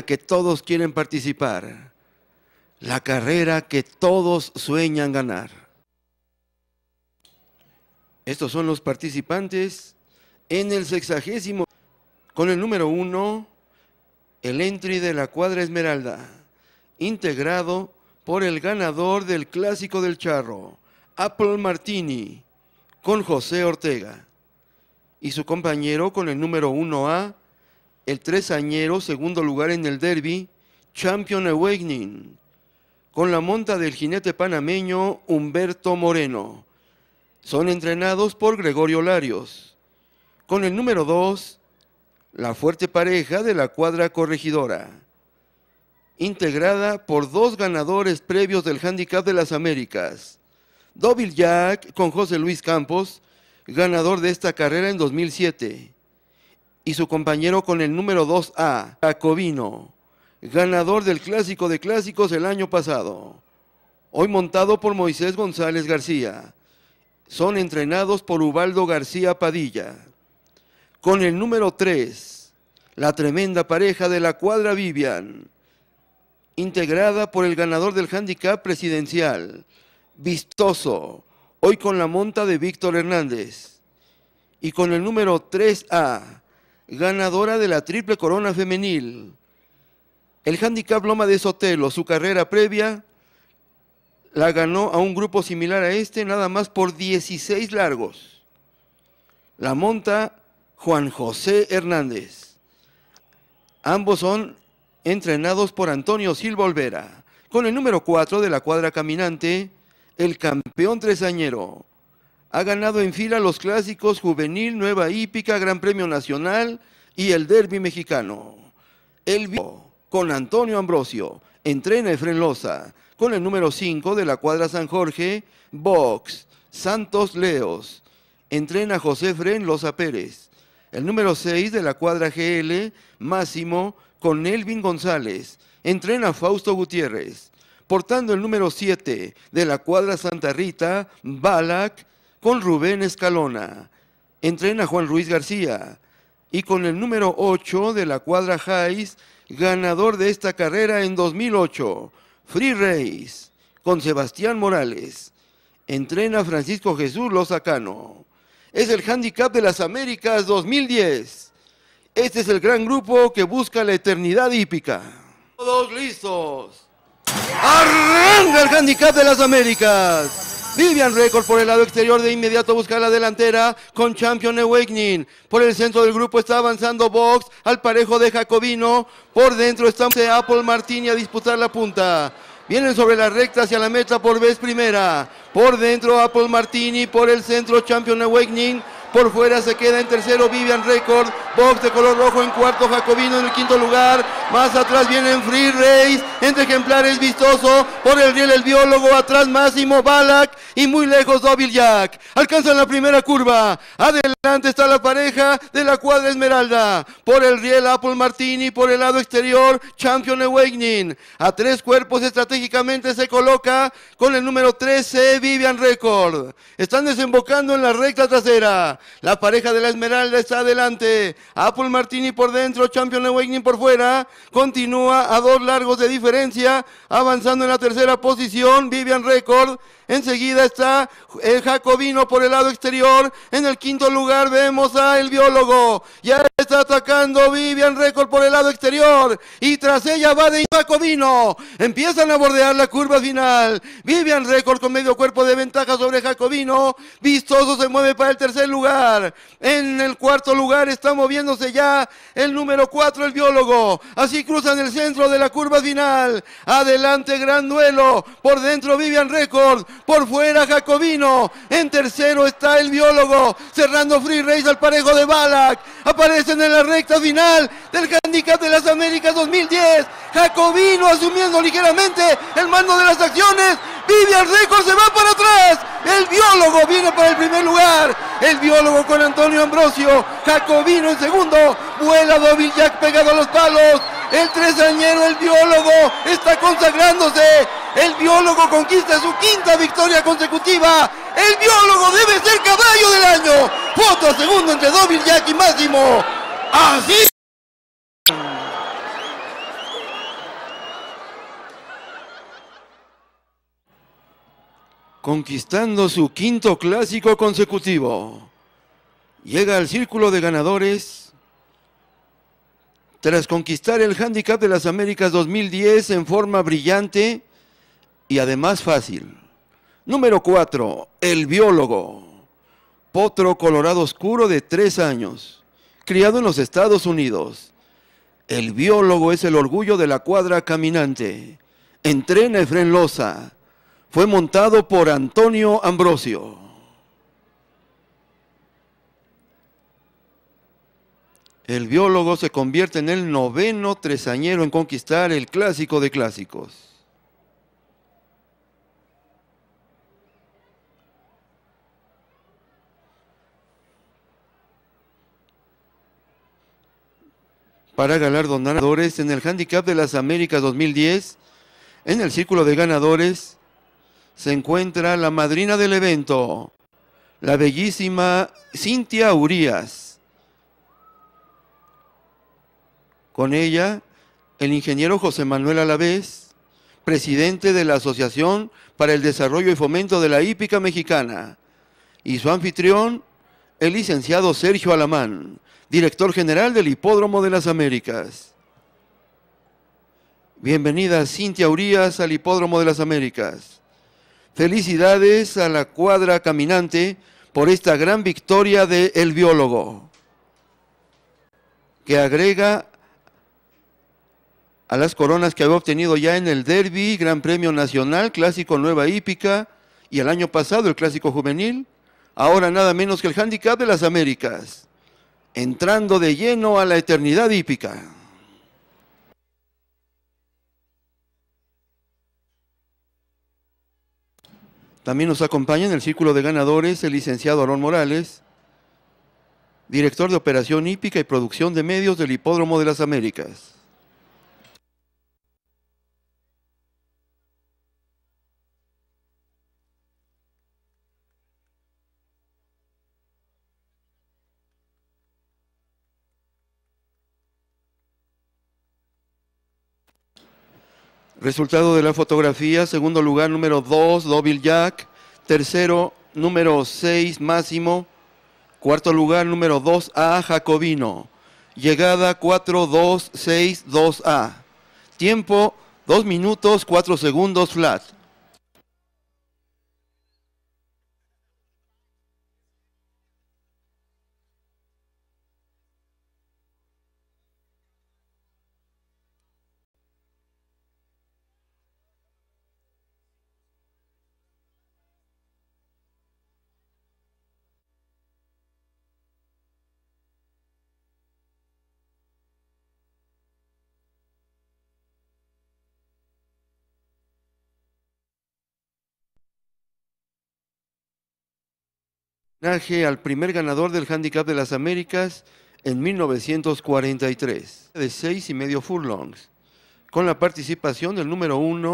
que todos quieren participar, la carrera que todos sueñan ganar. Estos son los participantes en el sexagésimo, con el número uno, el entry de la cuadra Esmeralda, integrado por el ganador del clásico del charro, Apple Martini, con José Ortega, y su compañero con el número 1A, el tresañero, segundo lugar en el derby, Champion Awakening, con la monta del jinete panameño Humberto Moreno. Son entrenados por Gregorio Larios. Con el número dos, la fuerte pareja de la cuadra corregidora, integrada por dos ganadores previos del Handicap de las Américas. Double Jack con José Luis Campos, ganador de esta carrera en 2007 y su compañero con el número 2A, Jacobino, ganador del Clásico de Clásicos el año pasado. Hoy montado por Moisés González García. Son entrenados por Ubaldo García Padilla. Con el número 3, la tremenda pareja de la cuadra Vivian, integrada por el ganador del handicap presidencial, Vistoso, hoy con la monta de Víctor Hernández. Y con el número 3A, ganadora de la Triple Corona Femenil. El handicap Loma de Sotelo, su carrera previa, la ganó a un grupo similar a este, nada más por 16 largos. La monta Juan José Hernández. Ambos son entrenados por Antonio Silva Olvera, con el número 4 de la cuadra caminante, el campeón tresañero. Ha ganado en fila los clásicos Juvenil, Nueva Hípica, Gran Premio Nacional y el Derby Mexicano. El con Antonio Ambrosio, entrena Efren Loza, con el número 5 de la cuadra San Jorge, Box, Santos Leos, entrena José Fren Loza Pérez. El número 6 de la cuadra GL, Máximo, con Elvin González, entrena Fausto Gutiérrez. Portando el número 7 de la cuadra Santa Rita, Balak, con Rubén Escalona. Entrena Juan Ruiz García. Y con el número 8 de la cuadra Jais, ganador de esta carrera en 2008, Free Race, con Sebastián Morales. Entrena Francisco Jesús Lozacano. Es el Handicap de las Américas 2010. Este es el gran grupo que busca la eternidad hípica. Todos listos. Arranca el Handicap de las Américas. Vivian Record por el lado exterior de inmediato busca la delantera con Champion Awakening. Por el centro del grupo está avanzando Box al parejo de Jacobino. Por dentro está Apple Martini a disputar la punta. Vienen sobre la recta hacia la meta por vez primera. Por dentro Apple Martini, por el centro Champion Awakening. Por fuera se queda en tercero Vivian Record. Box de color rojo en cuarto. Jacobino en el quinto lugar. Más atrás vienen Free Race. Entre ejemplares vistoso. Por el riel el biólogo. Atrás Máximo Balak. Y muy lejos Dobil Jack. Alcanzan la primera curva. Adelante está la pareja de la cuadra Esmeralda. Por el riel Apple Martini. Por el lado exterior Champion Awakening. A tres cuerpos estratégicamente se coloca con el número 13 Vivian Record. Están desembocando en la recta trasera. La pareja de la Esmeralda está adelante. Apple Martini por dentro, Champion Awakening por fuera. Continúa a dos largos de diferencia. Avanzando en la tercera posición, Vivian Record. Enseguida está el eh, Jacobino por el lado exterior. En el quinto lugar vemos a el biólogo. Ya está atacando Vivian Record por el lado exterior. Y tras ella va de Jacobino. Empiezan a bordear la curva final. Vivian Record con medio cuerpo de ventaja sobre Jacobino. Vistoso se mueve para el tercer lugar. En el cuarto lugar está moviéndose ya el número cuatro, el biólogo. Así cruzan el centro de la curva final. Adelante, gran duelo. Por dentro Vivian Record. Por fuera Jacobino. En tercero está el biólogo. Cerrando Free Race al parejo de Balak. Aparecen en la recta final del Handicap de las Américas 2010. Jacobino asumiendo ligeramente el mando de las acciones. Vivian Record se va para atrás. El biólogo viene para el primer lugar el biólogo con Antonio Ambrosio, Jacobino en segundo, vuela Jack pegado a los palos, el tresañero, el biólogo, está consagrándose, el biólogo conquista su quinta victoria consecutiva, el biólogo debe ser caballo del año, foto a segundo entre Jack y Máximo, así... conquistando su quinto clásico consecutivo. Llega al círculo de ganadores tras conquistar el handicap de las Américas 2010 en forma brillante y además fácil. Número 4. El biólogo. Potro colorado oscuro de 3 años, criado en los Estados Unidos. El biólogo es el orgullo de la cuadra caminante. Entrena y Loza fue montado por Antonio Ambrosio. El biólogo se convierte en el noveno tresañero en conquistar el clásico de clásicos. Para galardonadores en el Handicap de las Américas 2010, en el Círculo de Ganadores, se encuentra la madrina del evento, la bellísima Cintia Urias. Con ella, el ingeniero José Manuel Alavés, presidente de la Asociación para el Desarrollo y Fomento de la Hípica Mexicana, y su anfitrión, el licenciado Sergio Alamán, director general del Hipódromo de las Américas. Bienvenida Cintia Urias al Hipódromo de las Américas. Felicidades a la cuadra caminante por esta gran victoria de El Biólogo, que agrega a las coronas que había obtenido ya en el Derby, Gran Premio Nacional, Clásico Nueva Hípica y el año pasado el Clásico Juvenil, ahora nada menos que el Handicap de las Américas, entrando de lleno a la eternidad hípica. También nos acompaña en el círculo de ganadores el licenciado Aarón Morales, director de Operación Hípica y Producción de Medios del Hipódromo de las Américas. Resultado de la fotografía, segundo lugar, número 2, dobil Jack. Tercero, número 6, Máximo. Cuarto lugar, número 2, A, Jacobino. Llegada 4-2-6-2A. Tiempo 2 minutos 4 segundos flat. al primer ganador del handicap de las Américas en 1943, de seis y medio furlongs, con la participación del número uno